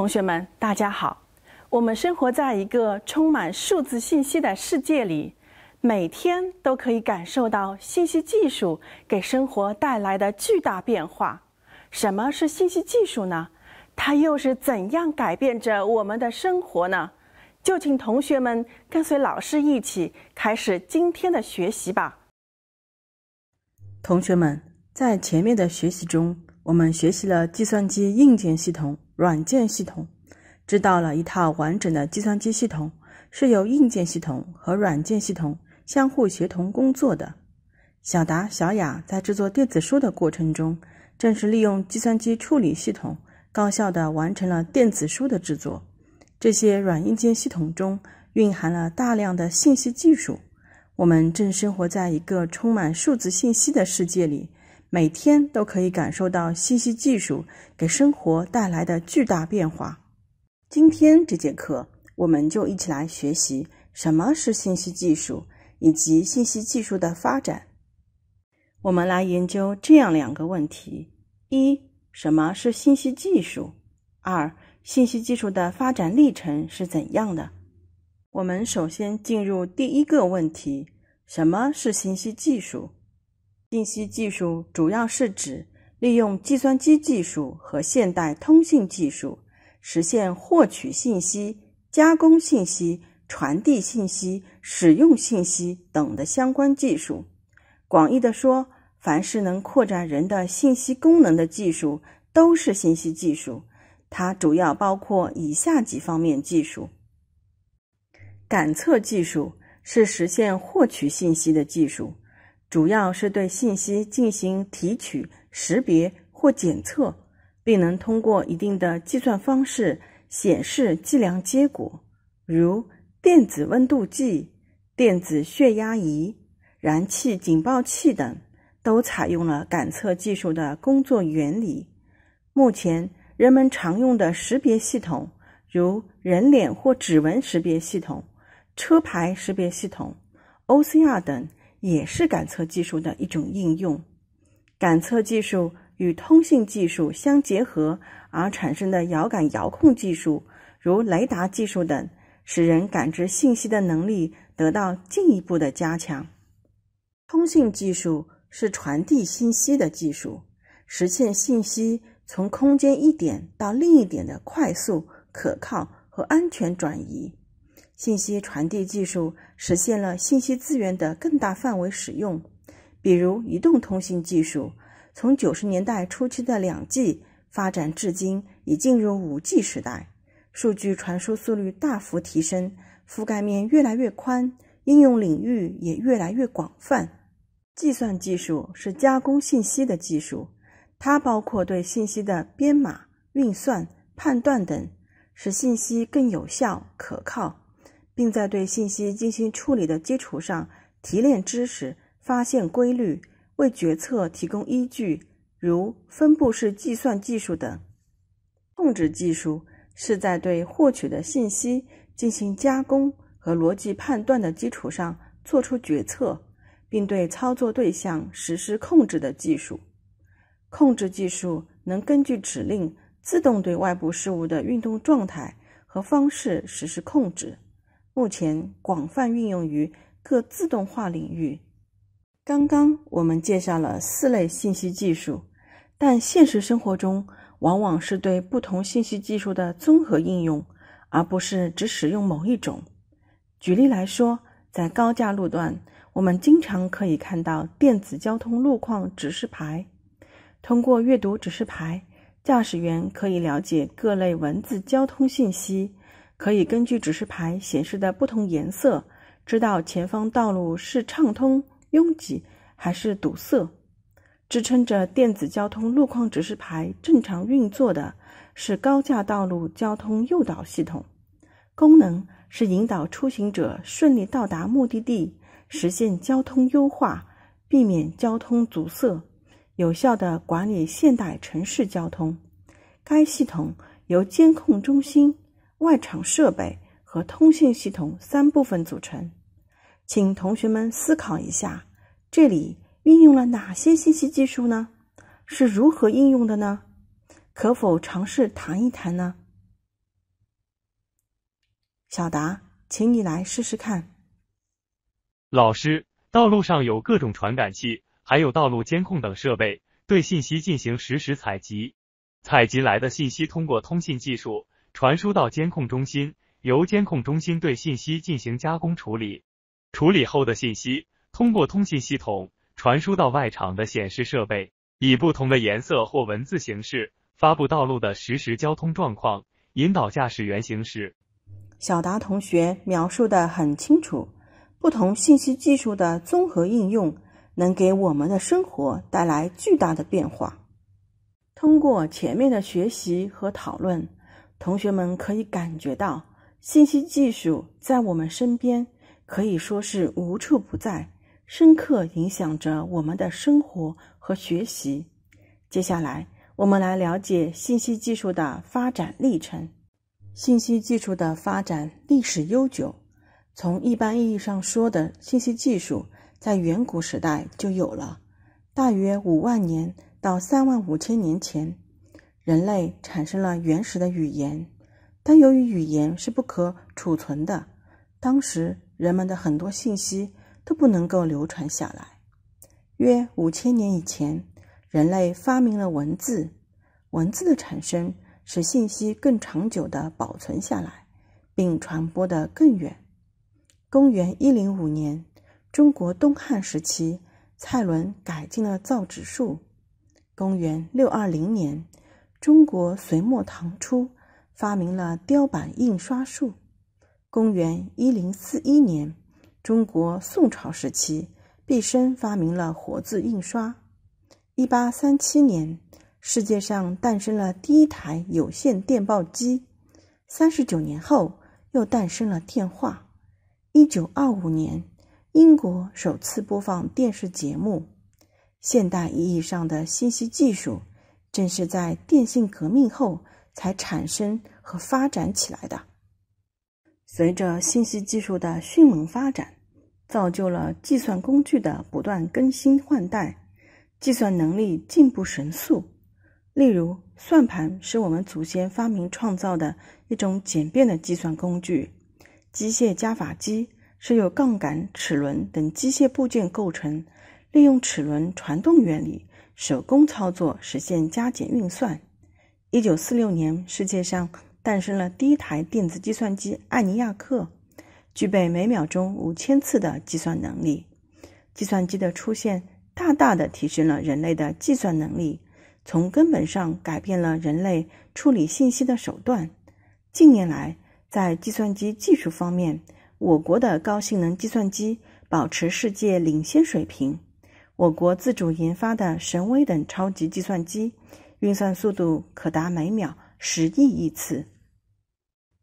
同学们，大家好！我们生活在一个充满数字信息的世界里，每天都可以感受到信息技术给生活带来的巨大变化。什么是信息技术呢？它又是怎样改变着我们的生活呢？就请同学们跟随老师一起开始今天的学习吧。同学们，在前面的学习中，我们学习了计算机硬件系统。软件系统，知道了一套完整的计算机系统是由硬件系统和软件系统相互协同工作的。小达、小雅在制作电子书的过程中，正是利用计算机处理系统，高效的完成了电子书的制作。这些软硬件系统中蕴含了大量的信息技术，我们正生活在一个充满数字信息的世界里。每天都可以感受到信息技术给生活带来的巨大变化。今天这节课，我们就一起来学习什么是信息技术以及信息技术的发展。我们来研究这样两个问题：一，什么是信息技术；二，信息技术的发展历程是怎样的。我们首先进入第一个问题：什么是信息技术？信息技术主要是指利用计算机技术和现代通信技术，实现获取信息、加工信息、传递信息、使用信息等的相关技术。广义的说，凡是能扩展人的信息功能的技术都是信息技术。它主要包括以下几方面技术：感测技术是实现获取信息的技术。主要是对信息进行提取、识别或检测，并能通过一定的计算方式显示计量结果，如电子温度计、电子血压仪、燃气警报器等，都采用了感测技术的工作原理。目前，人们常用的识别系统，如人脸或指纹识别系统、车牌识别系统、OCR 等。也是感测技术的一种应用。感测技术与通信技术相结合而产生的遥感、遥控技术，如雷达技术等，使人感知信息的能力得到进一步的加强。通信技术是传递信息的技术，实现信息从空间一点到另一点的快速、可靠和安全转移。信息传递技术实现了信息资源的更大范围使用，比如移动通信技术，从九十年代初期的两 G 发展至今，已进入五 G 时代，数据传输速率大幅提升，覆盖面越来越宽，应用领域也越来越广泛。计算技术是加工信息的技术，它包括对信息的编码、运算、判断等，使信息更有效、可靠。并在对信息进行处理的基础上提炼知识、发现规律，为决策提供依据，如分布式计算技术等。控制技术是在对获取的信息进行加工和逻辑判断的基础上做出决策，并对操作对象实施控制的技术。控制技术能根据指令自动对外部事物的运动状态和方式实施控制。目前广泛运用于各自动化领域。刚刚我们介绍了四类信息技术，但现实生活中往往是对不同信息技术的综合应用，而不是只使用某一种。举例来说，在高架路段，我们经常可以看到电子交通路况指示牌。通过阅读指示牌，驾驶员可以了解各类文字交通信息。可以根据指示牌显示的不同颜色，知道前方道路是畅通、拥挤还是堵塞。支撑着电子交通路况指示牌正常运作的是高架道路交通诱导系统，功能是引导出行者顺利到达目的地，实现交通优化，避免交通阻塞，有效的管理现代城市交通。该系统由监控中心。外场设备和通信系统三部分组成，请同学们思考一下，这里运用了哪些信息技术呢？是如何应用的呢？可否尝试谈一谈呢？小达，请你来试试看。老师，道路上有各种传感器，还有道路监控等设备，对信息进行实时采集，采集来的信息通过通信技术。传输到监控中心，由监控中心对信息进行加工处理。处理后的信息通过通信系统传输到外场的显示设备，以不同的颜色或文字形式发布道路的实时交通状况，引导驾驶员行驶。小达同学描述的很清楚，不同信息技术的综合应用能给我们的生活带来巨大的变化。通过前面的学习和讨论。同学们可以感觉到，信息技术在我们身边可以说是无处不在，深刻影响着我们的生活和学习。接下来，我们来了解信息技术的发展历程。信息技术的发展历史悠久，从一般意义上说的信息技术，在远古时代就有了，大约五万年到三万五千年前。人类产生了原始的语言，但由于语言是不可储存的，当时人们的很多信息都不能够流传下来。约五千年以前，人类发明了文字。文字的产生使信息更长久地保存下来，并传播得更远。公元一零五年，中国东汉时期，蔡伦改进了造纸术。公元六二零年。中国隋末唐初发明了雕版印刷术。公元一零四一年，中国宋朝时期毕升发明了活字印刷。一八三七年，世界上诞生了第一台有线电报机。三十九年后，又诞生了电话。一九二五年，英国首次播放电视节目。现代意义上的信息技术。正是在电信革命后才产生和发展起来的。随着信息技术的迅猛发展，造就了计算工具的不断更新换代，计算能力进步神速。例如，算盘是我们祖先发明创造的一种简便的计算工具；机械加法机是由杠杆、齿轮等机械部件构成，利用齿轮传动原理。手工操作实现加减运算。一九四六年，世界上诞生了第一台电子计算机——艾尼亚克，具备每秒钟五千次的计算能力。计算机的出现，大大的提升了人类的计算能力，从根本上改变了人类处理信息的手段。近年来，在计算机技术方面，我国的高性能计算机保持世界领先水平。我国自主研发的神威等超级计算机，运算速度可达每秒十亿亿次。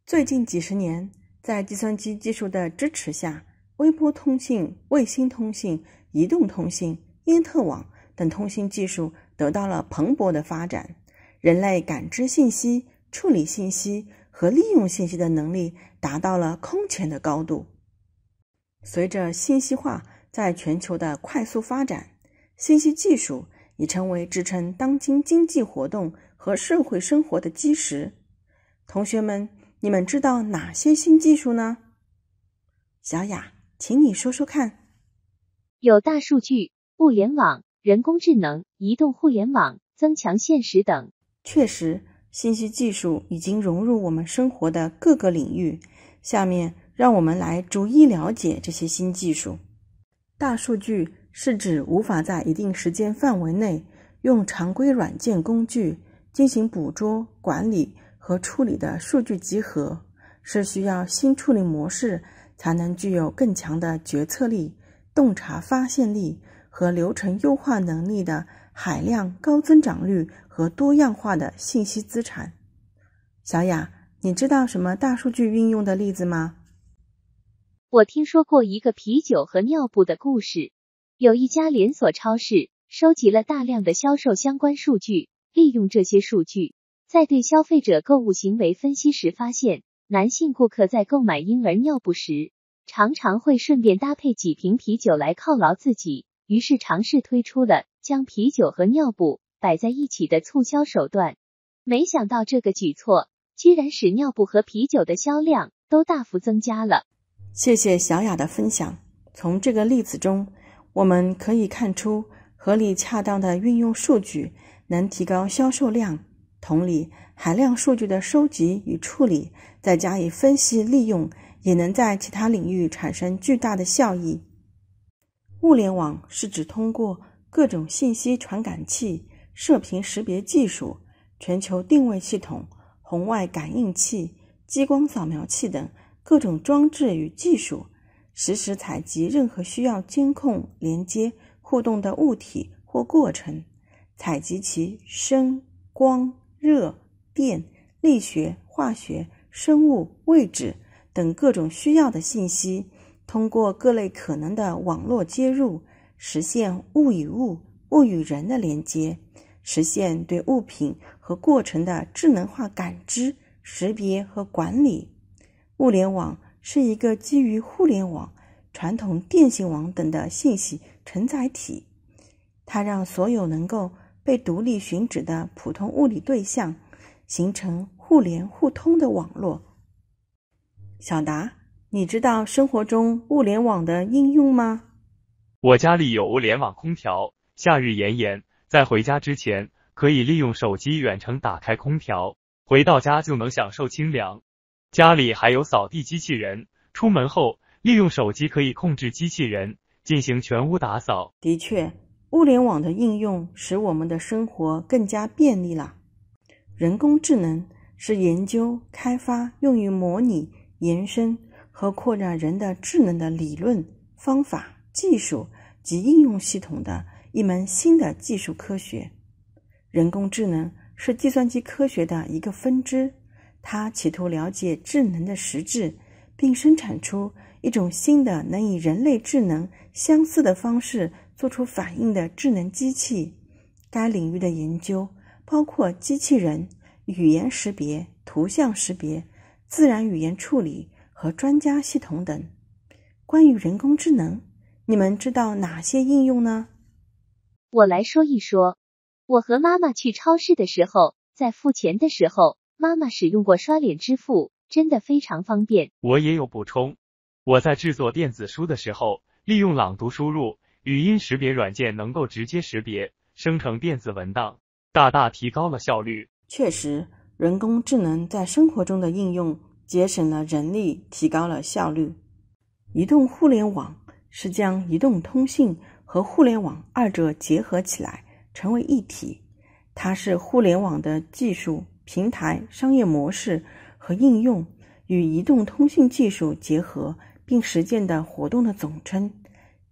最近几十年，在计算机技术的支持下，微波通信、卫星通信、移动通信、因特网等通信技术得到了蓬勃的发展，人类感知信息、处理信息和利用信息的能力达到了空前的高度。随着信息化，在全球的快速发展，信息技术已成为支撑当今经济活动和社会生活的基石。同学们，你们知道哪些新技术呢？小雅，请你说说看。有大数据、物联网、人工智能、移动互联网、增强现实等。确实，信息技术已经融入我们生活的各个领域。下面，让我们来逐一了解这些新技术。大数据是指无法在一定时间范围内用常规软件工具进行捕捉、管理和处理的数据集合，是需要新处理模式才能具有更强的决策力、洞察发现力和流程优化能力的海量、高增长率和多样化的信息资产。小雅，你知道什么大数据运用的例子吗？我听说过一个啤酒和尿布的故事。有一家连锁超市收集了大量的销售相关数据，利用这些数据，在对消费者购物行为分析时发现，男性顾客在购买婴儿尿布时，常常会顺便搭配几瓶啤酒来犒劳自己。于是，尝试推出了将啤酒和尿布摆在一起的促销手段。没想到，这个举措居然使尿布和啤酒的销量都大幅增加了。谢谢小雅的分享。从这个例子中，我们可以看出，合理恰当的运用数据能提高销售量。同理，海量数据的收集与处理，再加以分析利用，也能在其他领域产生巨大的效益。物联网是指通过各种信息传感器、射频识别技术、全球定位系统、红外感应器、激光扫描器等。各种装置与技术实时采集任何需要监控、连接、互动的物体或过程，采集其声、光、热、电、力学、化学、生物、位置等各种需要的信息，通过各类可能的网络接入，实现物与物、物与人的连接，实现对物品和过程的智能化感知、识别和管理。物联网是一个基于互联网、传统电信网等的信息承载体，它让所有能够被独立寻址的普通物理对象形成互联互通的网络。小达，你知道生活中物联网的应用吗？我家里有物联网空调，夏日炎炎，在回家之前可以利用手机远程打开空调，回到家就能享受清凉。家里还有扫地机器人，出门后利用手机可以控制机器人进行全屋打扫。的确，物联网的应用使我们的生活更加便利了。人工智能是研究开发用于模拟、延伸和扩展人的智能的理论、方法、技术及应用系统的一门新的技术科学。人工智能是计算机科学的一个分支。他企图了解智能的实质，并生产出一种新的能以人类智能相似的方式做出反应的智能机器。该领域的研究包括机器人、语言识别、图像识别、自然语言处理和专家系统等。关于人工智能，你们知道哪些应用呢？我来说一说。我和妈妈去超市的时候，在付钱的时候。妈妈使用过刷脸支付，真的非常方便。我也有补充。我在制作电子书的时候，利用朗读输入语音识别软件，能够直接识别生成电子文档，大大提高了效率。确实，人工智能在生活中的应用节省了人力，提高了效率。移动互联网是将移动通信和互联网二者结合起来成为一体，它是互联网的技术。平台商业模式和应用与移动通信技术结合并实践的活动的总称，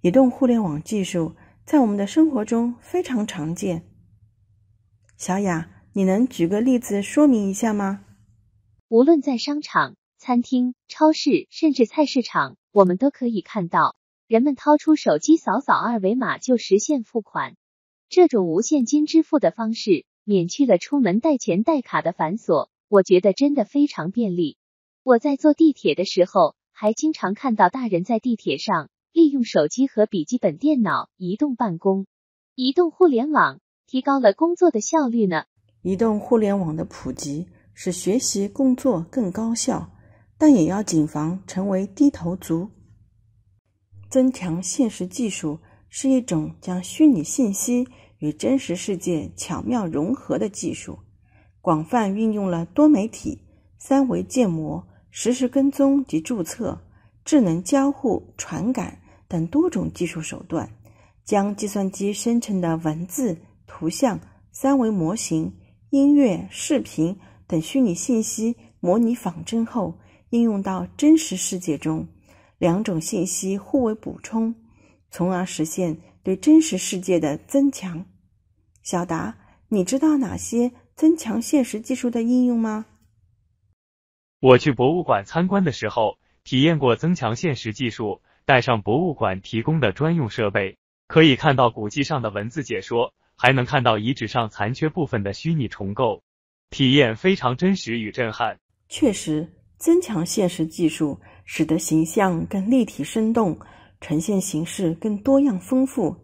移动互联网技术在我们的生活中非常常见。小雅，你能举个例子说明一下吗？无论在商场、餐厅、超市，甚至菜市场，我们都可以看到，人们掏出手机扫扫二维码就实现付款，这种无现金支付的方式。免去了出门带钱带卡的繁琐，我觉得真的非常便利。我在坐地铁的时候，还经常看到大人在地铁上利用手机和笔记本电脑移动办公，移动互联网提高了工作的效率呢。移动互联网的普及使学习工作更高效，但也要谨防成为低头族。增强现实技术是一种将虚拟信息。与真实世界巧妙融合的技术，广泛运用了多媒体、三维建模、实时跟踪及注册、智能交互、传感等多种技术手段，将计算机生成的文字、图像、三维模型、音乐、视频等虚拟信息模拟仿真后应用到真实世界中，两种信息互为补充，从而实现对真实世界的增强。小达，你知道哪些增强现实技术的应用吗？我去博物馆参观的时候，体验过增强现实技术。带上博物馆提供的专用设备，可以看到古迹上的文字解说，还能看到遗址上残缺部分的虚拟重构，体验非常真实与震撼。确实，增强现实技术使得形象更立体生动，呈现形式更多样丰富。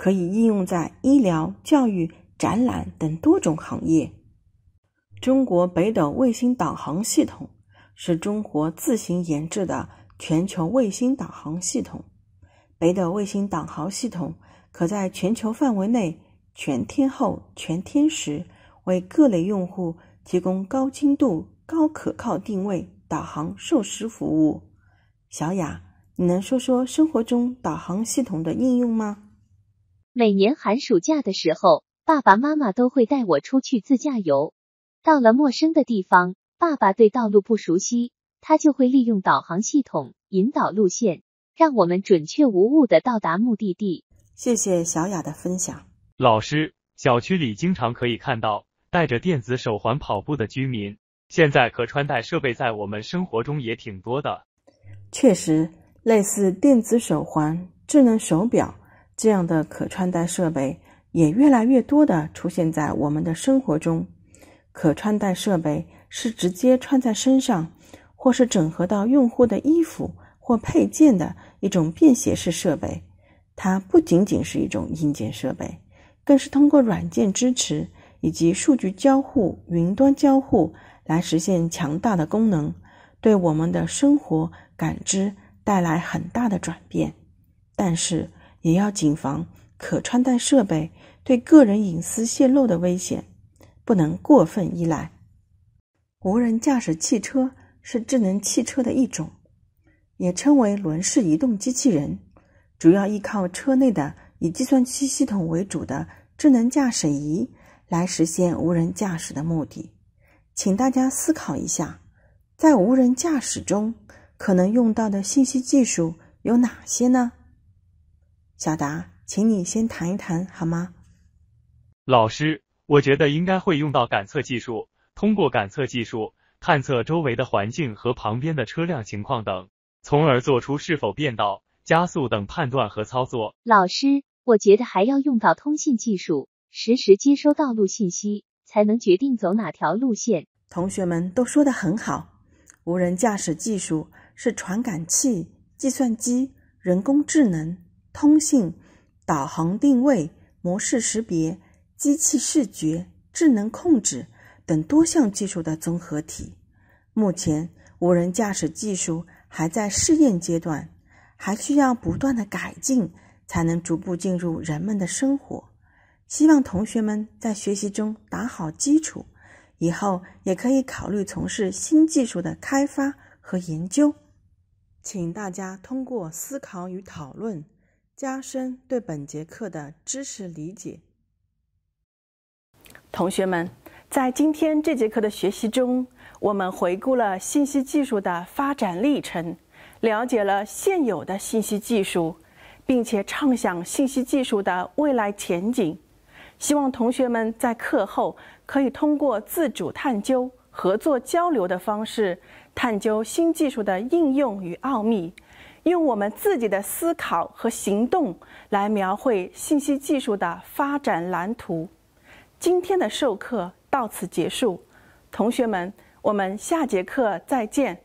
可以应用在医疗、教育、展览等多种行业。中国北斗卫星导航系统是中国自行研制的全球卫星导航系统。北斗卫星导航系统可在全球范围内全天候、全天时为各类用户提供高精度、高可靠定位、导航、授时服务。小雅，你能说说生活中导航系统的应用吗？每年寒暑假的时候，爸爸妈妈都会带我出去自驾游。到了陌生的地方，爸爸对道路不熟悉，他就会利用导航系统引导路线，让我们准确无误的到达目的地。谢谢小雅的分享。老师，小区里经常可以看到戴着电子手环跑步的居民。现在可穿戴设备在我们生活中也挺多的。确实，类似电子手环、智能手表。这样的可穿戴设备也越来越多的出现在我们的生活中。可穿戴设备是直接穿在身上，或是整合到用户的衣服或配件的一种便携式设备。它不仅仅是一种硬件设备，更是通过软件支持以及数据交互、云端交互来实现强大的功能，对我们的生活感知带来很大的转变。但是，也要谨防可穿戴设备对个人隐私泄露的危险，不能过分依赖。无人驾驶汽车是智能汽车的一种，也称为轮式移动机器人，主要依靠车内的以计算机系统为主的智能驾驶仪来实现无人驾驶的目的。请大家思考一下，在无人驾驶中可能用到的信息技术有哪些呢？小达，请你先谈一谈好吗？老师，我觉得应该会用到感测技术，通过感测技术探测周围的环境和旁边的车辆情况等，从而做出是否变道、加速等判断和操作。老师，我觉得还要用到通信技术，实时接收道路信息，才能决定走哪条路线。同学们都说的很好，无人驾驶技术是传感器、计算机、人工智能。通信、导航定位、模式识别、机器视觉、智能控制等多项技术的综合体。目前，无人驾驶技术还在试验阶段，还需要不断的改进，才能逐步进入人们的生活。希望同学们在学习中打好基础，以后也可以考虑从事新技术的开发和研究。请大家通过思考与讨论。加深对本节课的知识理解。同学们，在今天这节课的学习中，我们回顾了信息技术的发展历程，了解了现有的信息技术，并且畅想信息技术的未来前景。希望同学们在课后可以通过自主探究、合作交流的方式，探究新技术的应用与奥秘。用我们自己的思考和行动来描绘信息技术的发展蓝图。今天的授课到此结束，同学们，我们下节课再见。